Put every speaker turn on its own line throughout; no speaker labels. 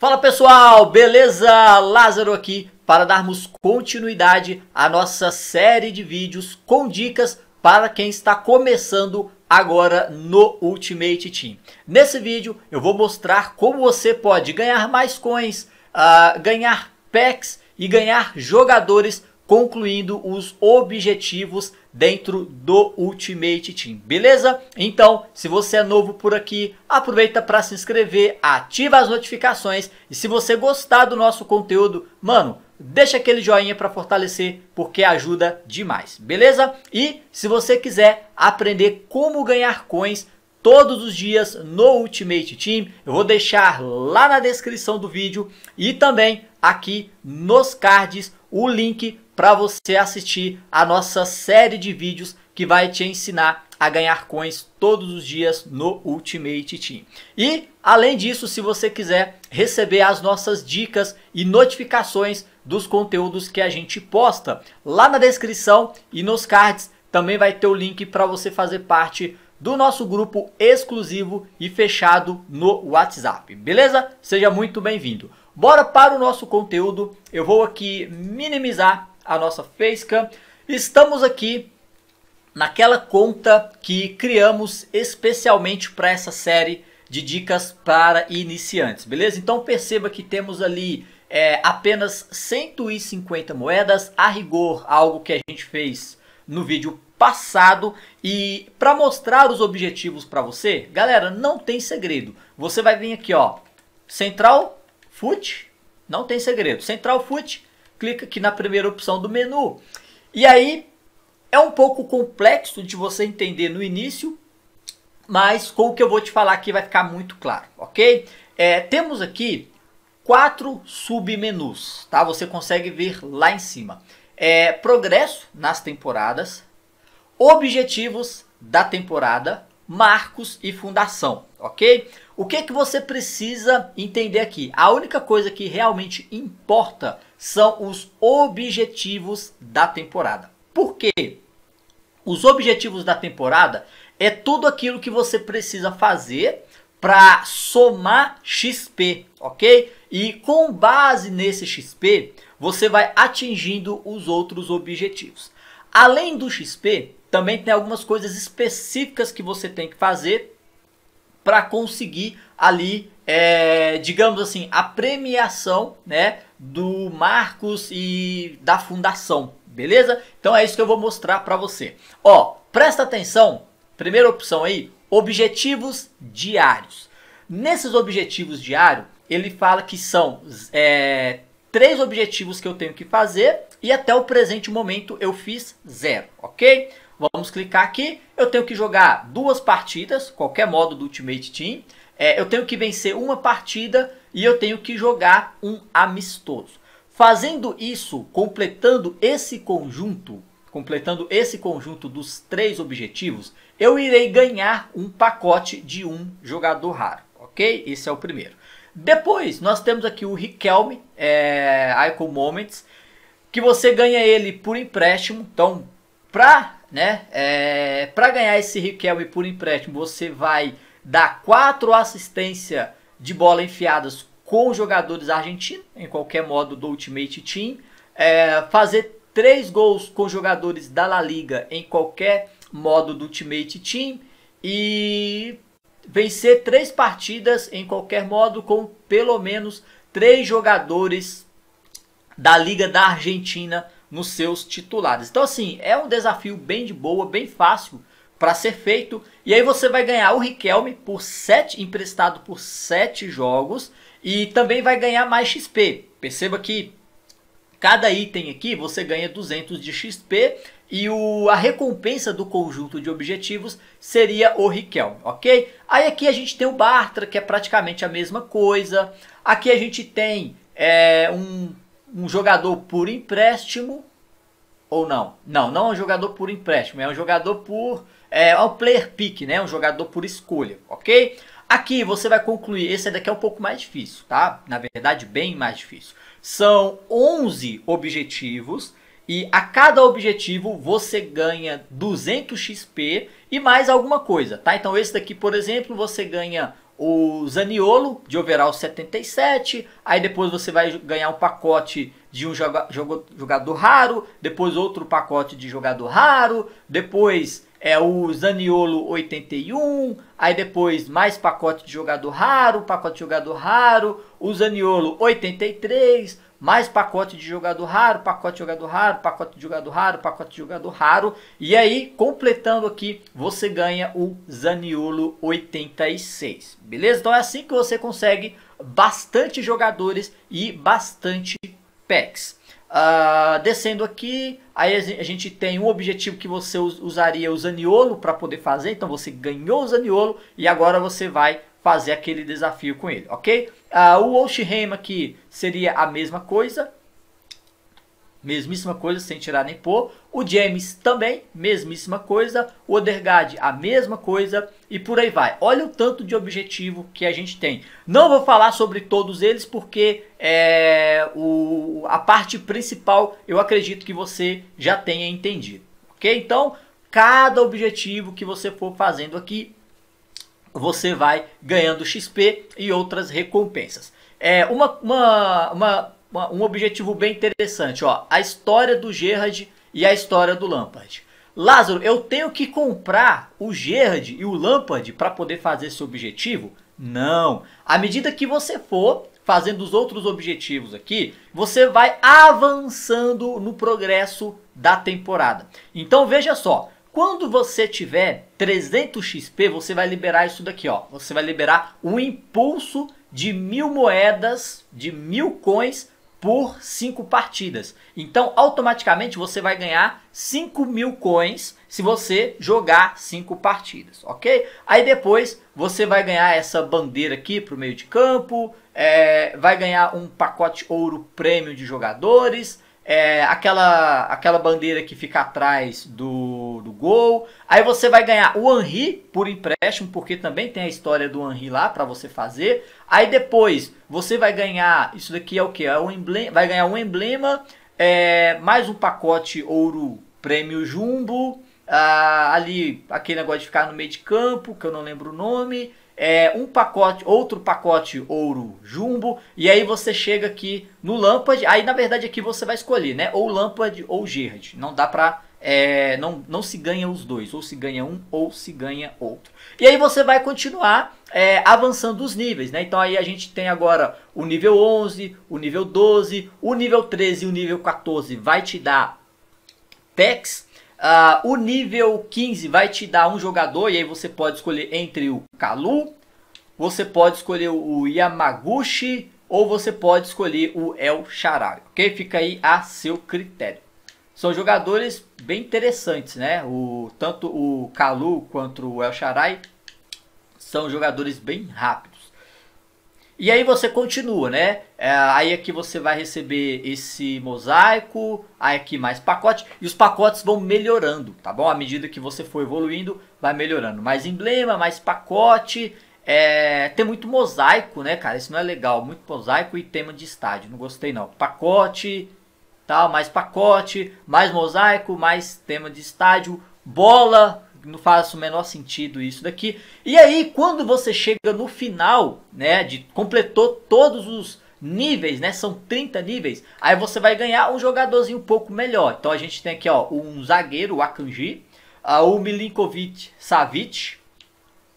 Fala pessoal, beleza? Lázaro aqui para darmos continuidade à nossa série de vídeos com dicas para quem está começando agora no Ultimate Team. Nesse vídeo eu vou mostrar como você pode ganhar mais coins, uh, ganhar packs e ganhar jogadores concluindo os objetivos dentro do Ultimate Team, beleza? Então, se você é novo por aqui, aproveita para se inscrever, ativa as notificações e se você gostar do nosso conteúdo, mano, deixa aquele joinha para fortalecer, porque ajuda demais, beleza? E se você quiser aprender como ganhar coins todos os dias no Ultimate Team. Eu vou deixar lá na descrição do vídeo e também aqui nos cards o link para você assistir a nossa série de vídeos que vai te ensinar a ganhar coins todos os dias no Ultimate Team. E além disso, se você quiser receber as nossas dicas e notificações dos conteúdos que a gente posta, lá na descrição e nos cards também vai ter o link para você fazer parte do nosso grupo exclusivo e fechado no WhatsApp, beleza? Seja muito bem-vindo. Bora para o nosso conteúdo, eu vou aqui minimizar a nossa facecam. Estamos aqui naquela conta que criamos especialmente para essa série de dicas para iniciantes, beleza? Então perceba que temos ali é, apenas 150 moedas, a rigor algo que a gente fez no vídeo passado e para mostrar os objetivos para você, galera, não tem segredo. Você vai vir aqui, ó, Central Foot, não tem segredo. Central Foot, clica aqui na primeira opção do menu. E aí é um pouco complexo de você entender no início, mas com o que eu vou te falar aqui vai ficar muito claro, ok? É, temos aqui quatro submenus, tá? Você consegue ver lá em cima. É, progresso nas temporadas, objetivos da temporada, marcos e fundação, ok? O que, é que você precisa entender aqui? A única coisa que realmente importa são os objetivos da temporada. Por quê? Os objetivos da temporada é tudo aquilo que você precisa fazer para somar XP, ok? E com base nesse XP, você vai atingindo os outros objetivos. Além do XP, também tem algumas coisas específicas que você tem que fazer para conseguir ali, é, digamos assim, a premiação, né? do Marcos e da fundação, beleza? Então é isso que eu vou mostrar para você. Ó, presta atenção, primeira opção aí, objetivos diários. Nesses objetivos diários, ele fala que são é, três objetivos que eu tenho que fazer e até o presente momento eu fiz zero, ok? Vamos clicar aqui, eu tenho que jogar duas partidas, qualquer modo do Ultimate Team, é, eu tenho que vencer uma partida e eu tenho que jogar um amistoso. Fazendo isso, completando esse conjunto, completando esse conjunto dos três objetivos, eu irei ganhar um pacote de um jogador raro, ok? Esse é o primeiro. Depois, nós temos aqui o Riquelme, é, Icon Moments, que você ganha ele por empréstimo. Então, para né, é, pra ganhar esse Riquelme por empréstimo, você vai dar quatro assistências de bola enfiadas com jogadores argentinos, em qualquer modo do Ultimate Team, é, fazer três gols com jogadores da La Liga em qualquer modo do Ultimate Team e vencer três partidas em qualquer modo com pelo menos três jogadores da Liga da Argentina nos seus titulares. Então assim, é um desafio bem de boa, bem fácil para ser feito. E aí você vai ganhar o Riquelme por 7, emprestado por 7 jogos e também vai ganhar mais XP. Perceba que cada item aqui você ganha 200 de XP e o, a recompensa do conjunto de objetivos seria o Riquelme, ok? Aí aqui a gente tem o Bartra, que é praticamente a mesma coisa. Aqui a gente tem é, um, um jogador por empréstimo, ou não? Não, não é um jogador por empréstimo, é um jogador por é, é, o player pick, né? Um jogador por escolha, ok? Aqui você vai concluir, esse daqui é um pouco mais difícil, tá? Na verdade, bem mais difícil. São 11 objetivos e a cada objetivo você ganha 200 XP e mais alguma coisa, tá? Então esse daqui, por exemplo, você ganha o Zaniolo de overall 77, aí depois você vai ganhar um pacote de um jogador raro, depois outro pacote de jogador raro, depois é o Zaniolo 81, aí depois mais pacote de jogador raro, pacote de jogador raro, o Zaniolo 83, mais pacote de jogador raro, pacote de jogador raro, pacote de jogador raro, pacote de jogador raro, e aí completando aqui você ganha o Zaniolo 86, beleza? Então é assim que você consegue bastante jogadores e bastante packs. Uh, descendo aqui, aí a gente tem um objetivo que você usaria o Zaniolo para poder fazer, então você ganhou o Zaniolo e agora você vai fazer aquele desafio com ele, ok? Uh, o Oshihema aqui seria a mesma coisa, mesmíssima coisa, sem tirar nem pôr. O James também, mesmíssima coisa. O Odergaard, a mesma coisa. E por aí vai. Olha o tanto de objetivo que a gente tem. Não vou falar sobre todos eles, porque é, o, a parte principal eu acredito que você já tenha entendido. Ok? Então, cada objetivo que você for fazendo aqui, você vai ganhando XP e outras recompensas. É, uma, uma, uma um objetivo bem interessante, ó, a história do Gerrard e a história do Lampard. Lázaro, eu tenho que comprar o Gerrard e o Lampard para poder fazer esse objetivo? Não. À medida que você for fazendo os outros objetivos aqui, você vai avançando no progresso da temporada. Então veja só, quando você tiver 300 XP, você vai liberar isso daqui, ó. Você vai liberar um impulso de mil moedas, de mil coins por 5 partidas. Então, automaticamente você vai ganhar 5 mil coins se você jogar 5 partidas, ok? Aí depois você vai ganhar essa bandeira aqui para o meio de campo, é, vai ganhar um pacote ouro prêmio de jogadores, é, aquela, aquela bandeira que fica atrás do, do gol. Aí você vai ganhar o Henry por empréstimo, porque também tem a história do Henry lá para você fazer. Aí depois você vai ganhar, isso daqui é o que? É um vai ganhar um emblema, é, mais um pacote ouro prêmio jumbo. Ah, ali, aquele negócio de ficar no meio de campo, que eu não lembro o nome é, um pacote, outro pacote ouro jumbo, e aí você chega aqui no Lampard, aí na verdade aqui você vai escolher, né? Ou Lampard ou Gerd, não dá pra... É, não, não se ganha os dois, ou se ganha um ou se ganha outro. E aí você vai continuar é, avançando os níveis, né? Então aí a gente tem agora o nível 11, o nível 12, o nível 13 e o nível 14 vai te dar packs Uh, o nível 15 vai te dar um jogador, e aí você pode escolher entre o Kalu, você pode escolher o Yamaguchi, ou você pode escolher o El Sharai. ok? Fica aí a seu critério. São jogadores bem interessantes, né? O, tanto o Kalu quanto o El Sharai são jogadores bem rápidos. E aí você continua, né? É, aí aqui é você vai receber esse mosaico, aí aqui mais pacote, e os pacotes vão melhorando, tá bom? À medida que você for evoluindo, vai melhorando. Mais emblema, mais pacote, é, tem muito mosaico, né, cara? Isso não é legal, muito mosaico e tema de estádio, não gostei não. Pacote, tal, mais pacote, mais mosaico, mais tema de estádio, bola, não faz o menor sentido isso daqui. E aí, quando você chega no final, né, de completou todos os níveis, né, são 30 níveis, aí você vai ganhar um jogadorzinho um pouco melhor. Então a gente tem aqui, ó, um zagueiro, o Akanji, ah, o Milinkovic Savic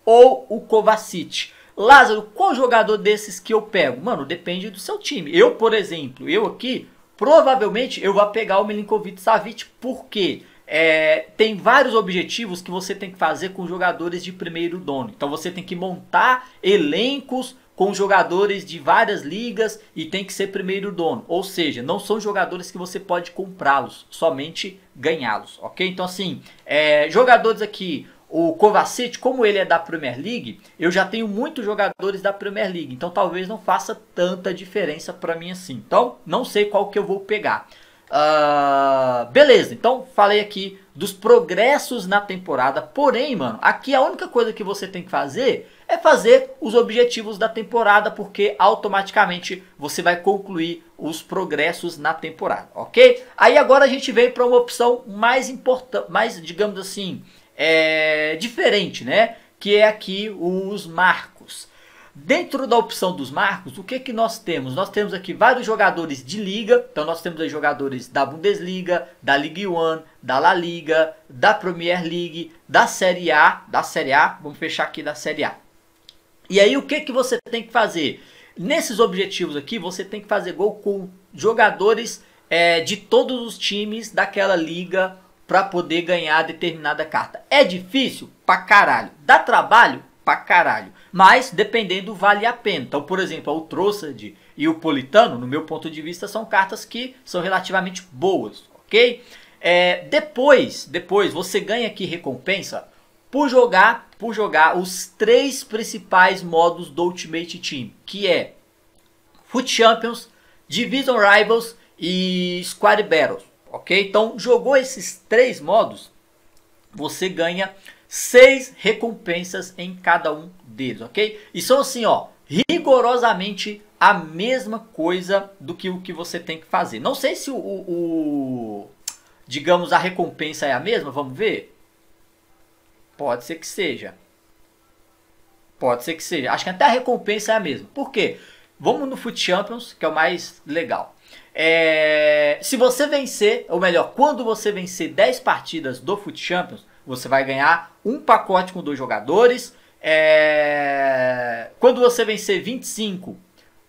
ou o Kovacic. Lázaro, qual jogador desses que eu pego? Mano, depende do seu time. Eu, por exemplo, eu aqui, provavelmente eu vou pegar o Milinkovic Savic, por quê? Porque é, tem vários objetivos que você tem que fazer com jogadores de primeiro dono. Então você tem que montar elencos com jogadores de várias ligas e tem que ser primeiro dono. Ou seja, não são jogadores que você pode comprá-los, somente ganhá-los, ok? Então assim, é, jogadores aqui, o Kovacic, como ele é da Premier League, eu já tenho muitos jogadores da Premier League, então talvez não faça tanta diferença para mim assim. Então, não sei qual que eu vou pegar. Uh, beleza, então falei aqui dos progressos na temporada. Porém, mano, aqui a única coisa que você tem que fazer é fazer os objetivos da temporada, porque automaticamente você vai concluir os progressos na temporada, ok? Aí agora a gente vem para uma opção mais importante, mais, digamos assim, é, diferente, né? Que é aqui os marcos. Dentro da opção dos marcos, o que, que nós temos? Nós temos aqui vários jogadores de liga, então nós temos aí jogadores da Bundesliga, da Ligue 1, da La Liga, da Premier League, da Série A, da Série A, vamos fechar aqui da Série A. E aí o que, que você tem que fazer? Nesses objetivos aqui, você tem que fazer gol com jogadores é, de todos os times daquela liga para poder ganhar determinada carta. É difícil pra caralho. Dá trabalho? pra caralho. Mas, dependendo, vale a pena. Então, por exemplo, o Trossard e o Politano, no meu ponto de vista, são cartas que são relativamente boas, ok? É, depois, depois, você ganha aqui recompensa por jogar, por jogar os três principais modos do Ultimate Team, que é Foot Champions, Division Rivals e Squad Battles, ok? Então, jogou esses três modos, você ganha seis recompensas em cada um deles, ok? E são assim, ó, rigorosamente a mesma coisa do que o que você tem que fazer. Não sei se o, o, o digamos, a recompensa é a mesma, vamos ver? Pode ser que seja. Pode ser que seja. Acho que até a recompensa é a mesma. Por quê? Vamos no Foot Champions, que é o mais legal. É, se você vencer, ou melhor, quando você vencer 10 partidas do Foot Champions, você vai ganhar um pacote com dois jogadores. É... Quando você vencer 25,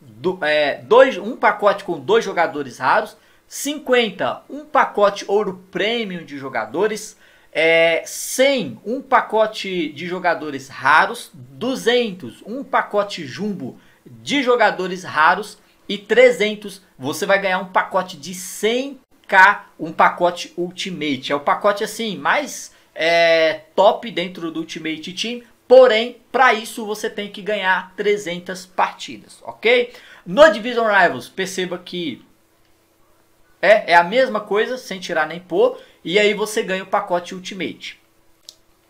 do, é, dois, um pacote com dois jogadores raros. 50, um pacote ouro premium de jogadores. É, 100, um pacote de jogadores raros. 200, um pacote jumbo de jogadores raros. E 300, você vai ganhar um pacote de 100k, um pacote ultimate. É o pacote assim, mais é, top dentro do Ultimate Team, porém, para isso você tem que ganhar 300 partidas, ok? No Division Rivals, perceba que é, é a mesma coisa, sem tirar nem pôr, e aí você ganha o pacote Ultimate.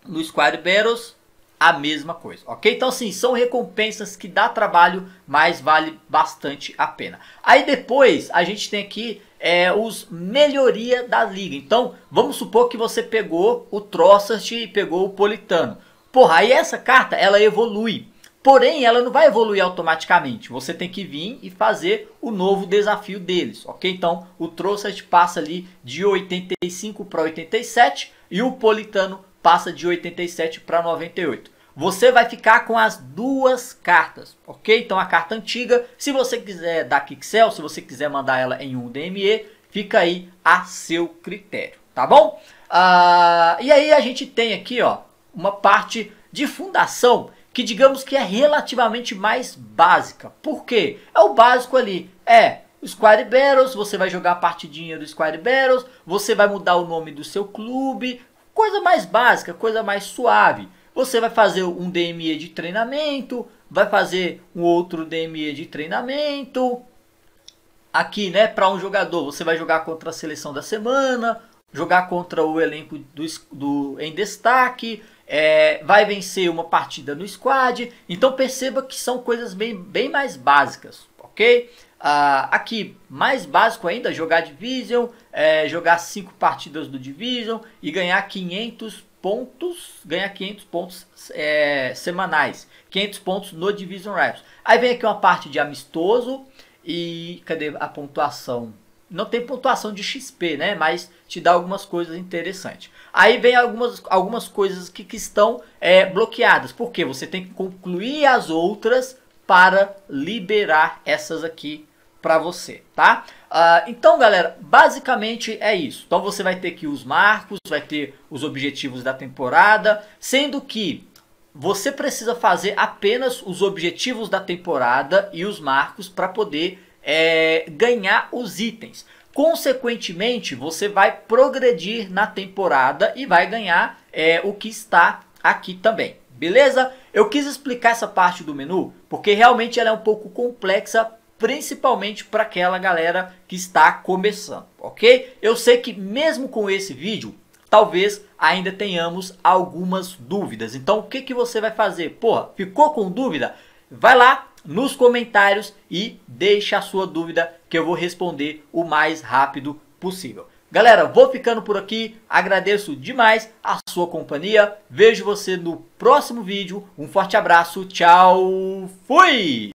No Squad Battles, a mesma coisa, ok? Então sim, são recompensas que dá trabalho, mas vale bastante a pena. Aí depois a gente tem aqui é, os melhoria da liga. Então vamos supor que você pegou o Trossard e pegou o Politano. Porra, aí essa carta ela evolui. Porém, ela não vai evoluir automaticamente. Você tem que vir e fazer o novo desafio deles, ok? Então, o Trossard passa ali de 85 para 87 e o Politano passa de 87 para 98. Você vai ficar com as duas cartas, ok? Então a carta antiga, se você quiser dar Kixel, se você quiser mandar ela em um DME, fica aí a seu critério, tá bom? Ah, e aí a gente tem aqui ó, uma parte de fundação que digamos que é relativamente mais básica. Por quê? É o básico ali, é Squad Battles, você vai jogar a partidinha do Squad Battles, você vai mudar o nome do seu clube, Coisa mais básica, coisa mais suave. Você vai fazer um DME de treinamento, vai fazer um outro DME de treinamento. Aqui, né, para um jogador, você vai jogar contra a seleção da semana, jogar contra o elenco do, do em destaque, é, vai vencer uma partida no squad. Então perceba que são coisas bem, bem mais básicas, ok? Ah, aqui, mais básico ainda, jogar Division, é, jogar cinco partidas do Division e ganhar 500 pontos, ganhar 500 pontos é, semanais, 500 pontos no Division Rivals. Aí vem aqui uma parte de amistoso e cadê a pontuação? Não tem pontuação de XP, né? Mas te dá algumas coisas interessantes. Aí vem algumas, algumas coisas que, que estão é, bloqueadas, porque você tem que concluir as outras para liberar essas aqui para você, tá? Uh, então, galera, basicamente é isso. Então você vai ter que os marcos, vai ter os objetivos da temporada, sendo que você precisa fazer apenas os objetivos da temporada e os marcos para poder é, ganhar os itens. Consequentemente, você vai progredir na temporada e vai ganhar é, o que está aqui também, beleza? Eu quis explicar essa parte do menu porque realmente ela é um pouco complexa principalmente para aquela galera que está começando, ok? Eu sei que mesmo com esse vídeo, talvez ainda tenhamos algumas dúvidas. Então o que, que você vai fazer? Porra, ficou com dúvida? Vai lá nos comentários e deixa a sua dúvida que eu vou responder o mais rápido possível. Galera, vou ficando por aqui, agradeço demais a sua companhia, vejo você no próximo vídeo, um forte abraço, tchau, fui!